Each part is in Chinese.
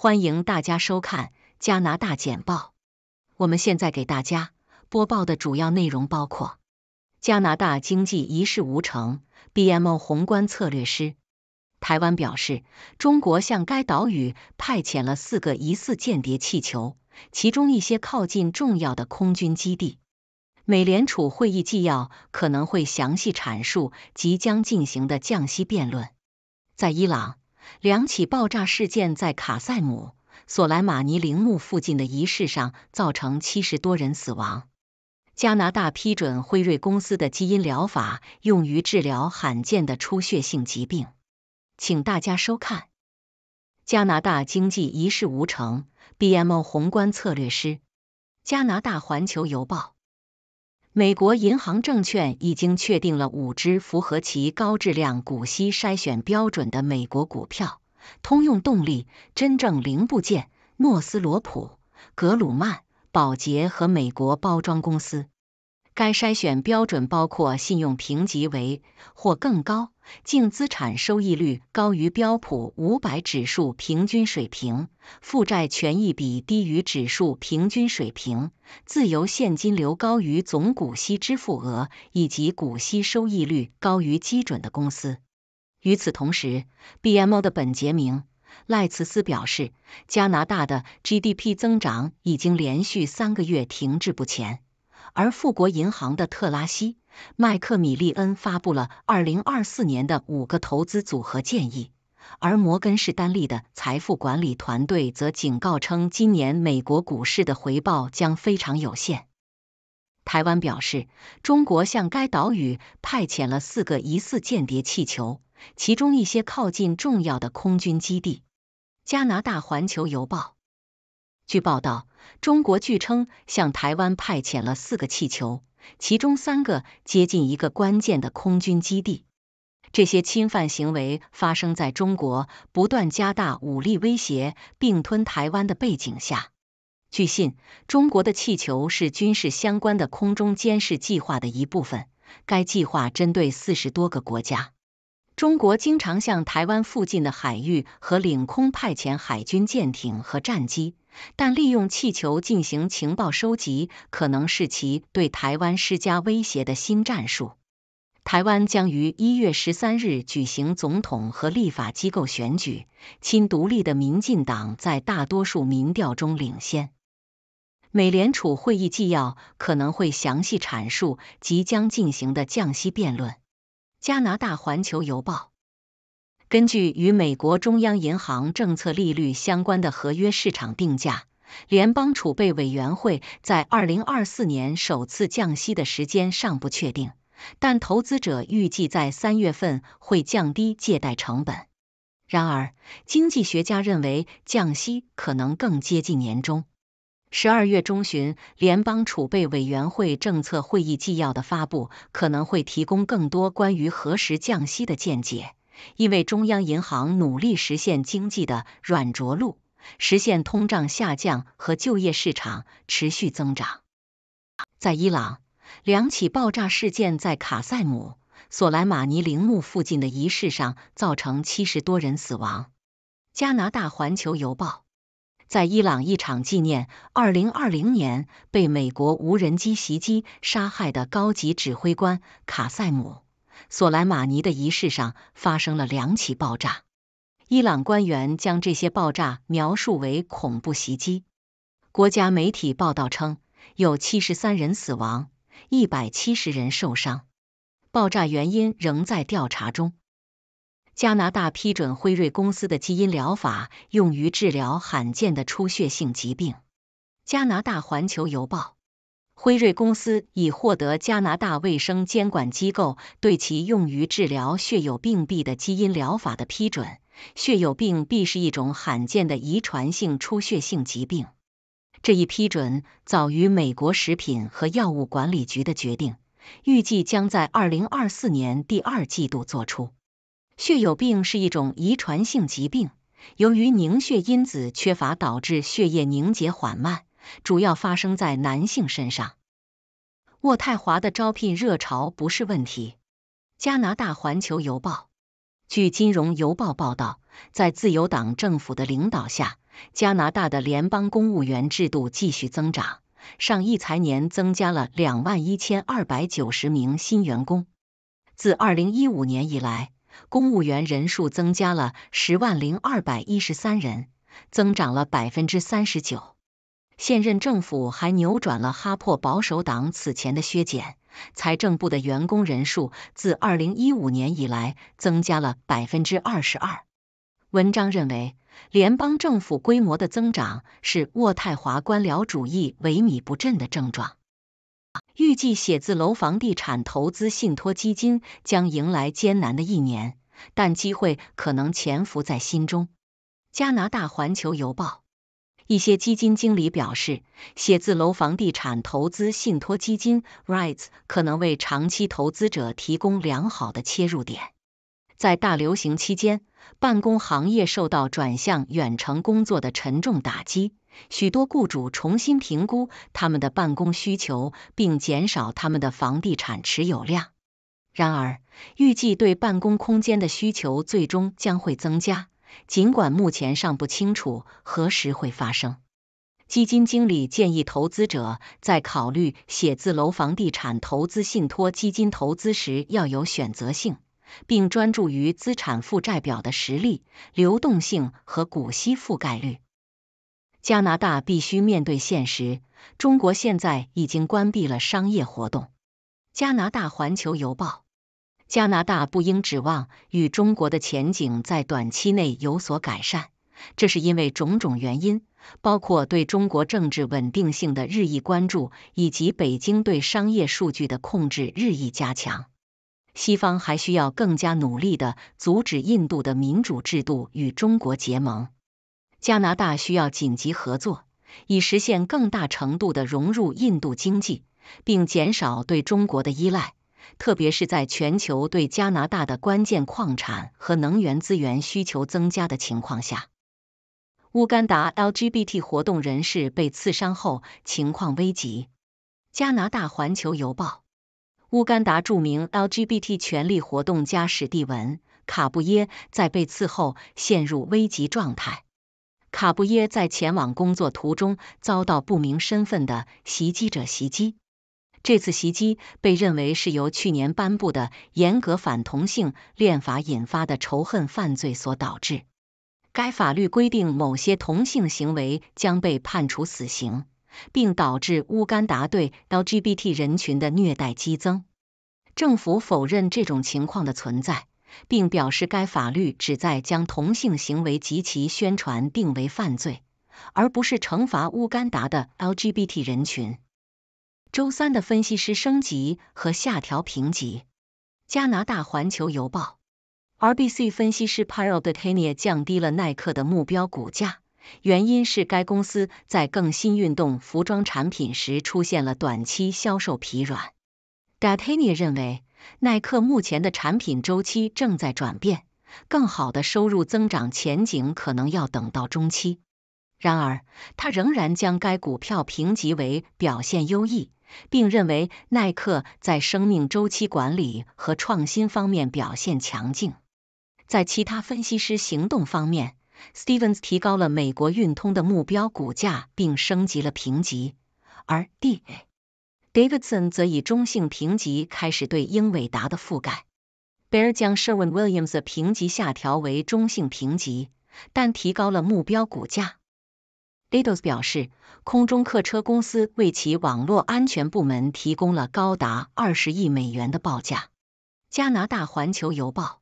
欢迎大家收看《加拿大简报》。我们现在给大家播报的主要内容包括：加拿大经济一事无成；BMO 宏观策略师；台湾表示中国向该岛屿派遣了四个疑似间谍气球，其中一些靠近重要的空军基地；美联储会议纪要可能会详细阐述即将进行的降息辩论；在伊朗。两起爆炸事件在卡塞姆、索莱马尼陵墓附近的仪式上造成七十多人死亡。加拿大批准辉瑞公司的基因疗法用于治疗罕见的出血性疾病。请大家收看。加拿大经济一事无成。BMO 宏观策略师，加拿大环球邮报。美国银行证券已经确定了五只符合其高质量股息筛选标准的美国股票：通用动力、真正零部件、诺斯罗普、格鲁曼、宝洁和美国包装公司。该筛选标准包括信用评级为或更高、净资产收益率高于标普五百指数平均水平、负债权益比低于指数平均水平、自由现金流高于总股息支付额以及股息收益率高于基准的公司。与此同时，BMO 的本杰明·赖茨斯表示，加拿大的 GDP 增长已经连续三个月停滞不前。而富国银行的特拉西·麦克米利恩发布了2024年的五个投资组合建议，而摩根士丹利的财富管理团队则警告称，今年美国股市的回报将非常有限。台湾表示，中国向该岛屿派遣了四个疑似间谍气球，其中一些靠近重要的空军基地。加拿大《环球邮报》据报道。中国据称向台湾派遣了四个气球，其中三个接近一个关键的空军基地。这些侵犯行为发生在中国不断加大武力威胁并吞台湾的背景下。据信，中国的气球是军事相关的空中监视计划的一部分，该计划针对四十多个国家。中国经常向台湾附近的海域和领空派遣海军舰艇和战机，但利用气球进行情报收集可能是其对台湾施加威胁的新战术。台湾将于一月十三日举行总统和立法机构选举，亲独立的民进党在大多数民调中领先。美联储会议纪要可能会详细阐述即将进行的降息辩论。加拿大《环球邮报》根据与美国中央银行政策利率相关的合约市场定价，联邦储备委员会在二零二四年首次降息的时间尚不确定，但投资者预计在三月份会降低借贷成本。然而，经济学家认为降息可能更接近年中。十二月中旬，联邦储备委员会政策会议纪要的发布可能会提供更多关于何时降息的见解，因为中央银行努力实现经济的软着陆，实现通胀下降和就业市场持续增长。在伊朗，两起爆炸事件在卡塞姆·索莱马尼陵墓附近的仪式上造成七十多人死亡。加拿大《环球邮报》。在伊朗一场纪念2020年被美国无人机袭击杀害的高级指挥官卡塞姆·索莱马尼的仪式上，发生了两起爆炸。伊朗官员将这些爆炸描述为恐怖袭击。国家媒体报道称，有73人死亡，170人受伤。爆炸原因仍在调查中。加拿大批准辉瑞公司的基因疗法用于治疗罕见的出血性疾病。加拿大环球邮报：辉瑞公司已获得加拿大卫生监管机构对其用于治疗血友病 B 的基因疗法的批准。血友病 B 是一种罕见的遗传性出血性疾病。这一批准早于美国食品和药物管理局的决定，预计将在2024年第二季度作出。血友病是一种遗传性疾病，由于凝血因子缺乏导致血液凝结缓慢，主要发生在男性身上。渥太华的招聘热潮不是问题。加拿大环球邮报据金融邮报报道，在自由党政府的领导下，加拿大的联邦公务员制度继续增长，上一财年增加了两万一千二百九十名新员工。自二零一五年以来。公务员人数增加了十万零二百一十三人，增长了百分之三十九。现任政府还扭转了哈珀保守党此前的削减，财政部的员工人数自二零一五年以来增加了百分之二十二。文章认为，联邦政府规模的增长是渥太华官僚主义萎靡不振的症状。预计写字楼房地产投资信托基金将迎来艰难的一年，但机会可能潜伏在心中。加拿大环球邮报，一些基金经理表示，写字楼房地产投资信托基金 （REITs） 可能为长期投资者提供良好的切入点。在大流行期间，办公行业受到转向远程工作的沉重打击。许多雇主重新评估他们的办公需求，并减少他们的房地产持有量。然而，预计对办公空间的需求最终将会增加，尽管目前尚不清楚何时会发生。基金经理建议投资者在考虑写字楼房地产投资信托基金投资时要有选择性，并专注于资产负债表的实力、流动性和股息覆盖率。加拿大必须面对现实，中国现在已经关闭了商业活动。加拿大环球邮报：加拿大不应指望与中国的前景在短期内有所改善，这是因为种种原因，包括对中国政治稳定性的日益关注，以及北京对商业数据的控制日益加强。西方还需要更加努力的阻止印度的民主制度与中国结盟。加拿大需要紧急合作，以实现更大程度的融入印度经济，并减少对中国的依赖，特别是在全球对加拿大的关键矿产和能源资源需求增加的情况下。乌干达 LGBT 活动人士被刺伤后情况危急。加拿大《环球邮报》：乌干达著名 LGBT 权利活动家史蒂文·卡布耶在被刺后陷入危急状态。卡布耶在前往工作途中遭到不明身份的袭击者袭击。这次袭击被认为是由去年颁布的严格反同性恋法引发的仇恨犯罪所导致。该法律规定某些同性行为将被判处死刑，并导致乌干达对 LGBT 人群的虐待激增。政府否认这种情况的存在。并表示该法律旨在将同性行为及其宣传定为犯罪，而不是惩罚乌干达的 LGBT 人群。周三的分析师升级和下调评级。加拿大环球邮报、RBC 分析师 p y r e Detania 降低了耐克的目标股价，原因是该公司在更新运动服装产品时出现了短期销售疲软。Detania 认为。耐克目前的产品周期正在转变，更好的收入增长前景可能要等到中期。然而，他仍然将该股票评级为表现优异，并认为耐克在生命周期管理和创新方面表现强劲。在其他分析师行动方面，Stevens 提高了美国运通的目标股价并升级了评级，而 D。d a g u a 则以中性评级开始对英伟达的覆盖。Bear 将 Sherwin Williams 的评级下调为中性评级，但提高了目标股价。i d o s 表示，空中客车公司为其网络安全部门提供了高达二十亿美元的报价。加拿大环球邮报：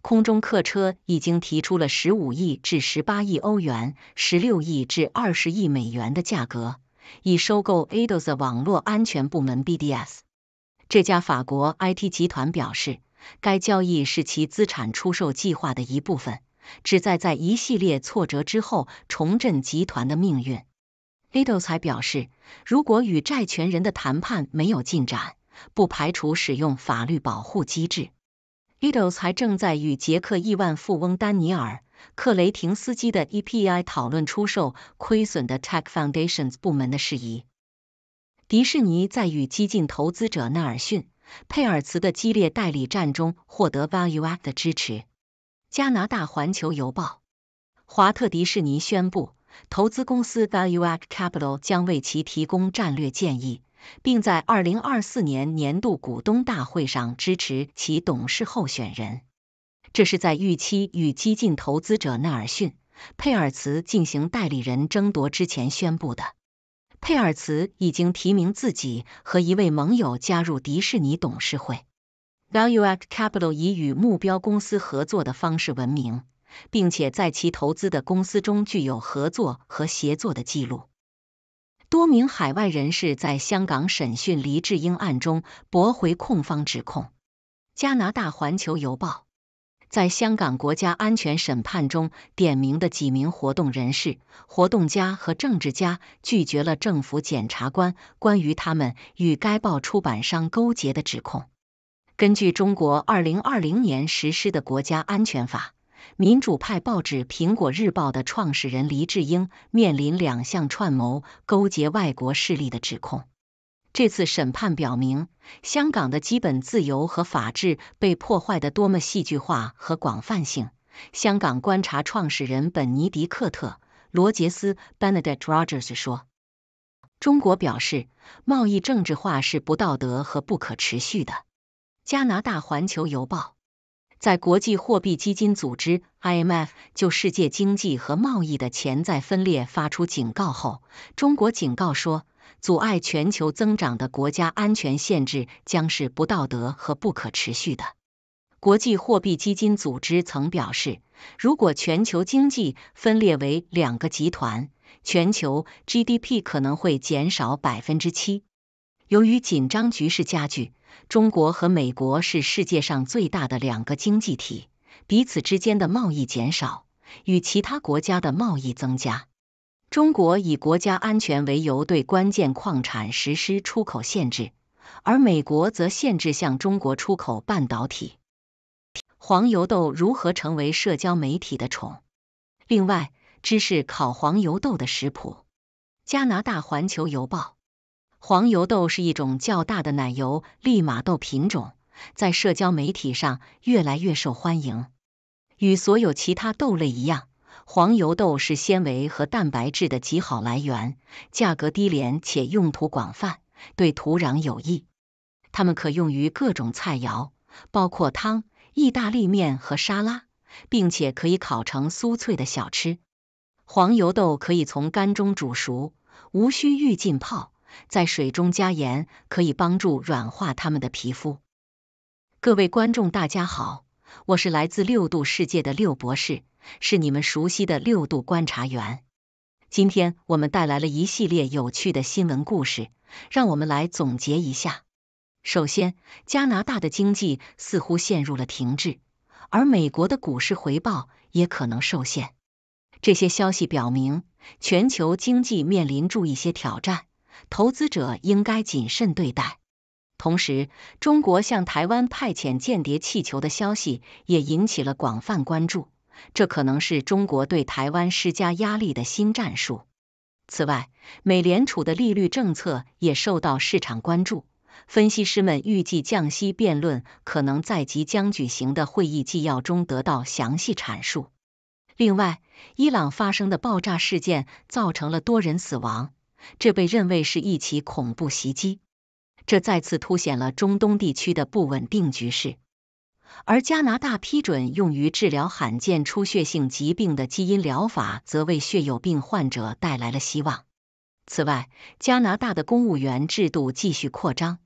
空中客车已经提出了十五亿至十八亿欧元（十六亿至二十亿美元）的价格。已收购 a d o s 的网络安全部门 BDS。这家法国 IT 集团表示，该交易是其资产出售计划的一部分，旨在在一系列挫折之后重振集团的命运。a d o s 还表示，如果与债权人的谈判没有进展，不排除使用法律保护机制。a d o s 还正在与捷克亿万富翁丹尼尔。克雷廷斯基的 EPI 讨论出售亏损的 Tech Foundations 部门的事宜。迪士尼在与激进投资者纳尔逊·佩尔茨的激烈代理战中获得 ValueAct 的支持。加拿大环球邮报：华特迪士尼宣布，投资公司 ValueAct Capital 将为其提供战略建议，并在2024年年度股东大会上支持其董事候选人。这是在预期与激进投资者纳尔逊·佩尔茨进行代理人争夺之前宣布的。佩尔茨已经提名自己和一位盟友加入迪士尼董事会。ValueAct Capital 以与目标公司合作的方式闻名，并且在其投资的公司中具有合作和协作的记录。多名海外人士在香港审讯黎智英案中驳回控方指控。加拿大《环球邮报》。在香港国家安全审判中点名的几名活动人士、活动家和政治家拒绝了政府检察官关于他们与该报出版商勾结的指控。根据中国二零二零年实施的国家安全法，民主派报纸《苹果日报》的创始人黎智英面临两项串谋勾结外国势力的指控。这次审判表明，香港的基本自由和法治被破坏的多么戏剧化和广泛性。香港观察创始人本尼迪克特·罗杰斯 （Benedict Rogers） 说：“中国表示，贸易政治化是不道德和不可持续的。”加拿大《环球邮报》在国际货币基金组织 （IMF） 就世界经济和贸易的潜在分裂发出警告后，中国警告说。阻碍全球增长的国家安全限制将是不道德和不可持续的。国际货币基金组织曾表示，如果全球经济分裂为两个集团，全球 GDP 可能会减少百分之七。由于紧张局势加剧，中国和美国是世界上最大的两个经济体，彼此之间的贸易减少，与其他国家的贸易增加。中国以国家安全为由对关键矿产实施出口限制，而美国则限制向中国出口半导体。黄油豆如何成为社交媒体的宠？另外，知识烤黄油豆的食谱。加拿大环球邮报：黄油豆是一种较大的奶油利马豆品种，在社交媒体上越来越受欢迎。与所有其他豆类一样。黄油豆是纤维和蛋白质的极好来源，价格低廉且用途广泛，对土壤有益。它们可用于各种菜肴，包括汤、意大利面和沙拉，并且可以烤成酥脆的小吃。黄油豆可以从干中煮熟，无需预浸泡。在水中加盐可以帮助软化它们的皮肤。各位观众，大家好，我是来自六度世界的六博士。是你们熟悉的六度观察员。今天我们带来了一系列有趣的新闻故事，让我们来总结一下。首先，加拿大的经济似乎陷入了停滞，而美国的股市回报也可能受限。这些消息表明全球经济面临住一些挑战，投资者应该谨慎对待。同时，中国向台湾派遣间谍气球的消息也引起了广泛关注。这可能是中国对台湾施加压力的新战术。此外，美联储的利率政策也受到市场关注，分析师们预计降息辩论可能在即将举行的会议纪要中得到详细阐述。另外，伊朗发生的爆炸事件造成了多人死亡，这被认为是一起恐怖袭击，这再次凸显了中东地区的不稳定局势。而加拿大批准用于治疗罕见出血性疾病的基因疗法，则为血友病患者带来了希望。此外，加拿大的公务员制度继续扩张，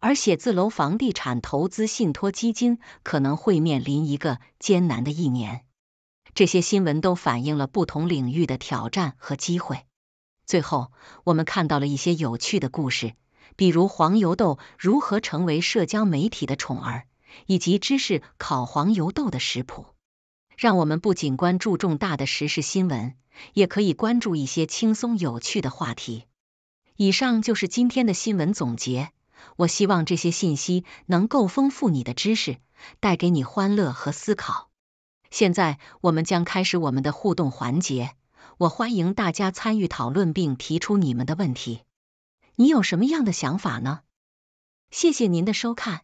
而写字楼房地产投资信托基金可能会面临一个艰难的一年。这些新闻都反映了不同领域的挑战和机会。最后，我们看到了一些有趣的故事，比如黄油豆如何成为社交媒体的宠儿。以及芝士烤黄油豆的食谱，让我们不仅关注重大的时事新闻，也可以关注一些轻松有趣的话题。以上就是今天的新闻总结。我希望这些信息能够丰富你的知识，带给你欢乐和思考。现在我们将开始我们的互动环节，我欢迎大家参与讨论并提出你们的问题。你有什么样的想法呢？谢谢您的收看。